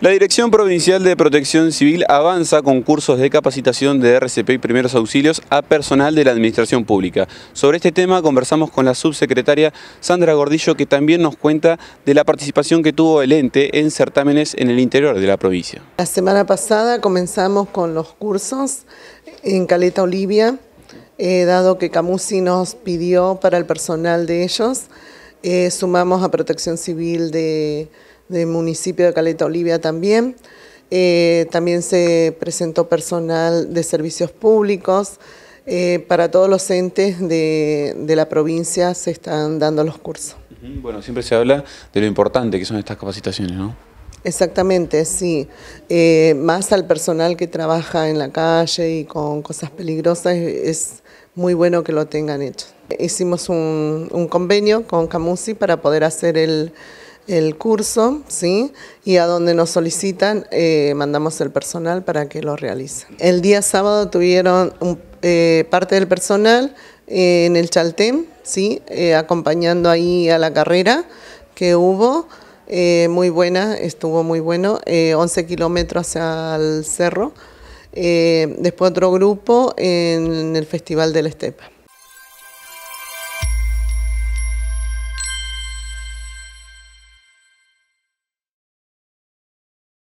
La Dirección Provincial de Protección Civil avanza con cursos de capacitación de RCP y primeros auxilios a personal de la Administración Pública. Sobre este tema conversamos con la subsecretaria Sandra Gordillo, que también nos cuenta de la participación que tuvo el ente en certámenes en el interior de la provincia. La semana pasada comenzamos con los cursos en Caleta Olivia, eh, dado que Camusi nos pidió para el personal de ellos, eh, sumamos a Protección Civil de del municipio de Caleta Olivia también. Eh, también se presentó personal de servicios públicos. Eh, para todos los entes de, la provincia se están dando los cursos. Bueno, siempre se habla de lo importante que son estas capacitaciones, ¿no? Exactamente, sí. Eh, más al personal que trabaja en la calle y con cosas peligrosas, es muy bueno que lo tengan hecho. Hicimos un, un convenio con Camusi para poder hacer el, el curso, ¿sí? Y a donde nos solicitan, eh, mandamos el personal para que lo realicen. El día sábado tuvieron eh, parte del personal eh, en el Chaltén, ¿sí? acompañando ahí a la carrera que hubo. muy buena, estuvo muy bueno, 11 kilómetros hacia el cerro. después otro grupo en el Festival de la Estepa.